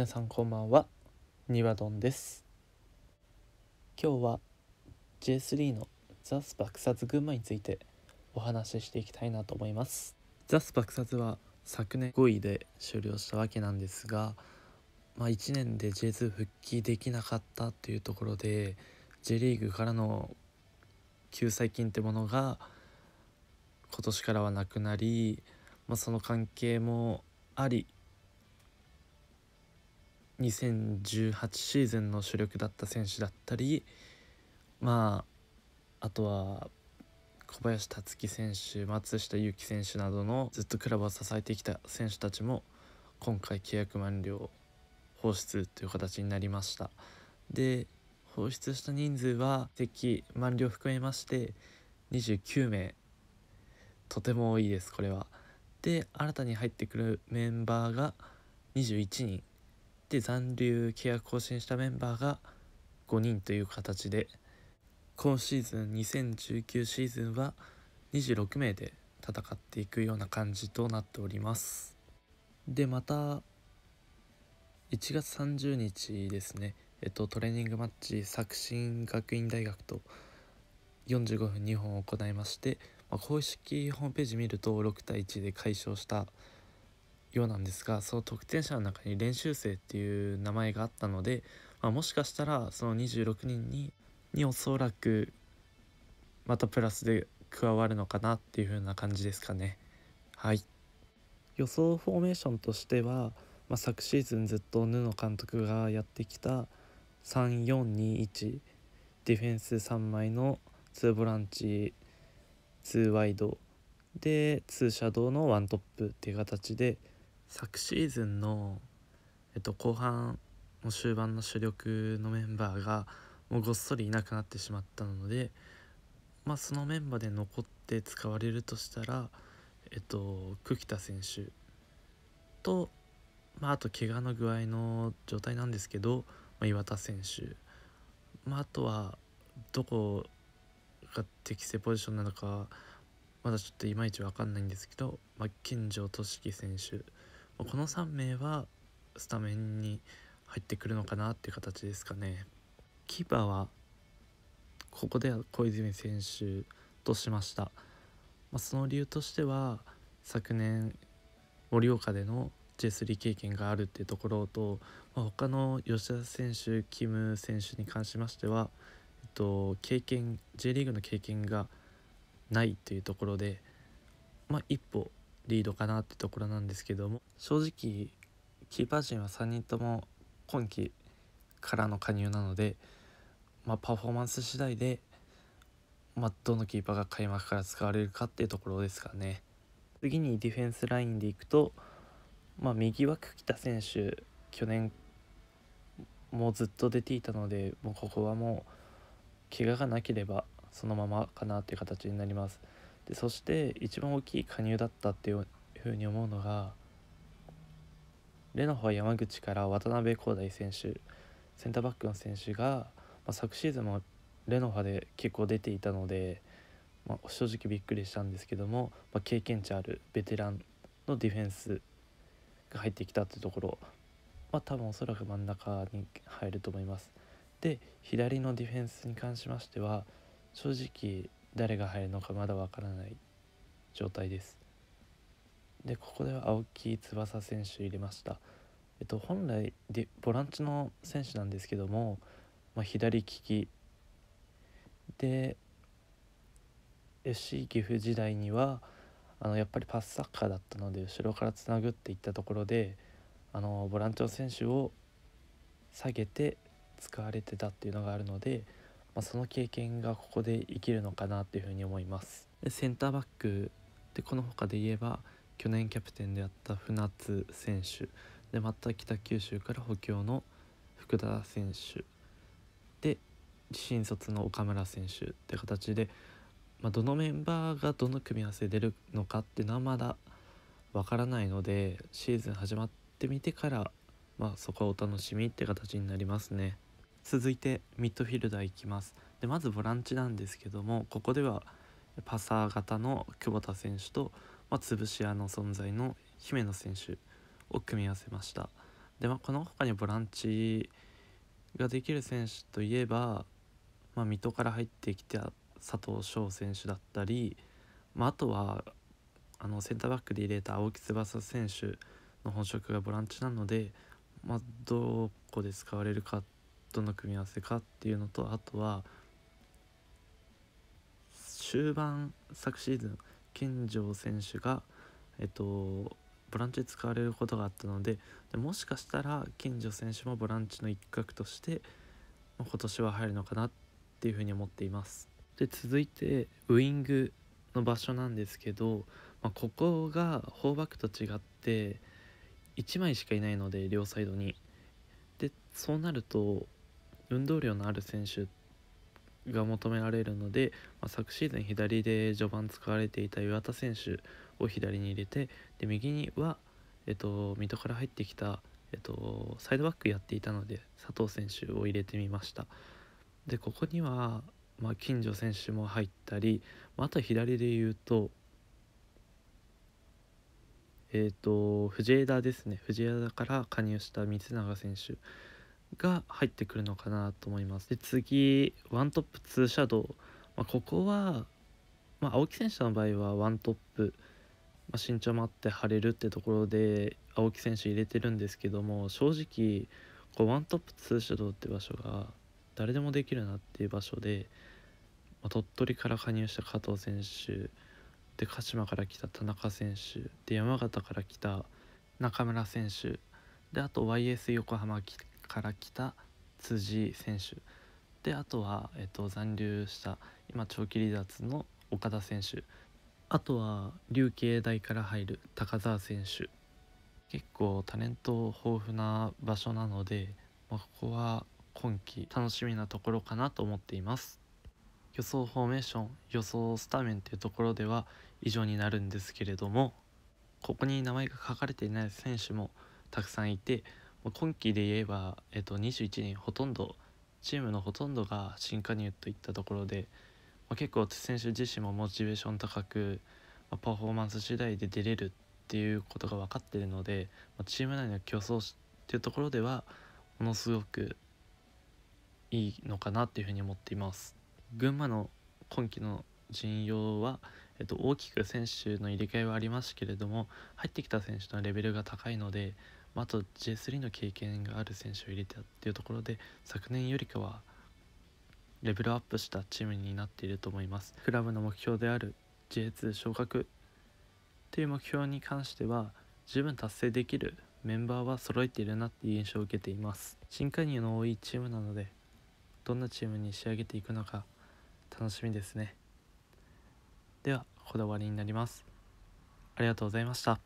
皆さんこんばんはにわどんです今日は J3 のザスパ草津群馬についてお話ししていきたいなと思いますザスパ草津は昨年5位で終了したわけなんですがまあ1年で J2 復帰できなかったというところで J リーグからの救済金ってものが今年からはなくなり、まあ、その関係もあり2018シーズンの主力だった選手だったりまああとは小林辰樹選手松下優輝選手などのずっとクラブを支えてきた選手たちも今回契約満了放出という形になりましたで放出した人数は席満了含めまして29名とても多いですこれはで新たに入ってくるメンバーが21人って残留契約更新したメンバーが5人という形で今シーズン2019シーズンは26名で戦っていくような感じとなっておりますでまた1月30日ですね、えっと、トレーニングマッチ作新学院大学と45分2本を行いまして、まあ、公式ホームページ見ると6対1で快勝したようなんですがその得点者の中に練習生っていう名前があったので、まあ、もしかしたらその26人ににおそらくまたプラスで加わるのかなっていう風な感じですかね。はい予想フォーメーションとしては、まあ、昨シーズンずっと布監督がやってきた3421ディフェンス3枚の2ボランチ2ワイドで2シャドウの1トップっていう形で昨シーズンの、えっと、後半の終盤の主力のメンバーがもうごっそりいなくなってしまったので、まあ、そのメンバーで残って使われるとしたら、えっと、久喜田選手と、まあ、あと怪我の具合の状態なんですけど、まあ、岩田選手、まあ、あとはどこが適正ポジションなのかまだちょっといまいち分かんないんですけど、まあ、城俊樹選手この3名はスタメンに入ってくるのかなっていう形ですかねキーパーはここでは小泉選手としました、まあ、その理由としては昨年盛岡での J3 経験があるっていうところと、まあ、他の吉田選手キム選手に関しましては、えっと、経験 J リーグの経験がないというところで、まあ、一歩リードかなってところなんですけども正直キーパー陣は3人とも今季からの加入なので、まあ、パフォーマンス次第で、まあ、どのキーパーが開幕から使われるかっていうところですかね次にディフェンスラインでいくと、まあ、右枠来た選手去年もうずっと出ていたのでもうここはもう怪我がなければそのままかなっていう形になります。でそして一番大きい加入だったっていうふうに思うのがレノフは山口から渡辺航大選手センターバックの選手が、まあ、昨シーズンもレノファで結構出ていたので、まあ、正直びっくりしたんですけども、まあ、経験値あるベテランのディフェンスが入ってきたってところ、まあ、多分おそらく真ん中に入ると思います。で左のディフェンスに関しましては正直誰が入るのかまだわからない状態ですでここでは青木翼選手入れましたえっと本来でボランチの選手なんですけども、まあ、左利きで FC 岐阜時代にはあのやっぱりパスサッカーだったので後ろからつなぐっていったところであのボランチの選手を下げて使われてたっていうのがあるのでまあ、その経験がここで生きるのかなっていうふうに思いますセンターバックでこの他で言えば去年キャプテンであった船津選手でまた北九州から補強の福田選手で新卒の岡村選手って形で、まあ、どのメンバーがどの組み合わせで出るのかっていうのはまだわからないのでシーズン始まってみてから、まあ、そこはお楽しみって形になりますね。続いてミッドフィルダー行きますでまずボランチなんですけどもここではパサー型の久保田選手と、まあ、潰し屋の存在の姫野選手を組み合わせましたで、まあ、この他にボランチができる選手といえば、まあ、水戸から入ってきた佐藤翔選手だったり、まあ、あとはあのセンターバックで入れた青木翼選手の本職がボランチなので、まあ、どこで使われるかってどの組み合わせかっていうのとあとは終盤昨シーズン健城選手がえっとボランチで使われることがあったのででもしかしたら健城選手もボランチの一角として今年は入るのかなっていうふうに思っています。で続いてウイングの場所なんですけど、まあ、ここが4バックと違って1枚しかいないので両サイドに。でそうなると運動量のある選手が求められるので、まあ、昨シーズン左で序盤使われていた岩田選手を左に入れてで右には、えっと、水戸から入ってきた、えっと、サイドバックやっていたので佐藤選手を入れてみましたでここには、まあ、近所選手も入ったり、まあ、あと左で言うとえっ、と藤枝ですね藤枝から加入した光永選手が入ってくるのかなと思いますで次ワントップツーシャドウ、まあ、ここは、まあ、青木選手の場合はワントップ、まあ、身長もあって張れるってところで青木選手入れてるんですけども正直こうワントップツーシャドウって場所が誰でもできるなっていう場所で、ま鳥取から加入した加藤選手で鹿島から来た田中選手で山形から来た中村選手であと YS 横浜から来た辻選手であとは、えっと残留した今長期離脱の岡田選手あとは琉球大から入る高澤選手結構タレント豊富な場所なので、まあ、ここは今季楽しみなところかなと思っています予想フォーメーション予想スタメンっていうところでは以上になるんですけれどもここに名前が書かれていない選手もたくさんいて今季で言えば、えっと、21人ほとんどチームのほとんどが新加入といったところで、まあ、結構選手自身もモチベーション高く、まあ、パフォーマンス次第で出れるっていうことが分かっているので、まあ、チーム内の競争っていうところではものすごくいいのかなっていうふうに思っています。群馬の今季の陣容は、えっと、大きく選手の入れ替えはありますけれども入ってきた選手のレベルが高いので、あと J3 の経験がある選手を入れたっていうところで昨年よりかはレベルアップしたチームになっていると思いますクラブの目標である J2 昇格っていう目標に関しては十分達成できるメンバーは揃えているなっていう印象を受けています新加入の多いチームなのでどんなチームに仕上げていくのか楽しみですねではこだわりになりますありがとうございました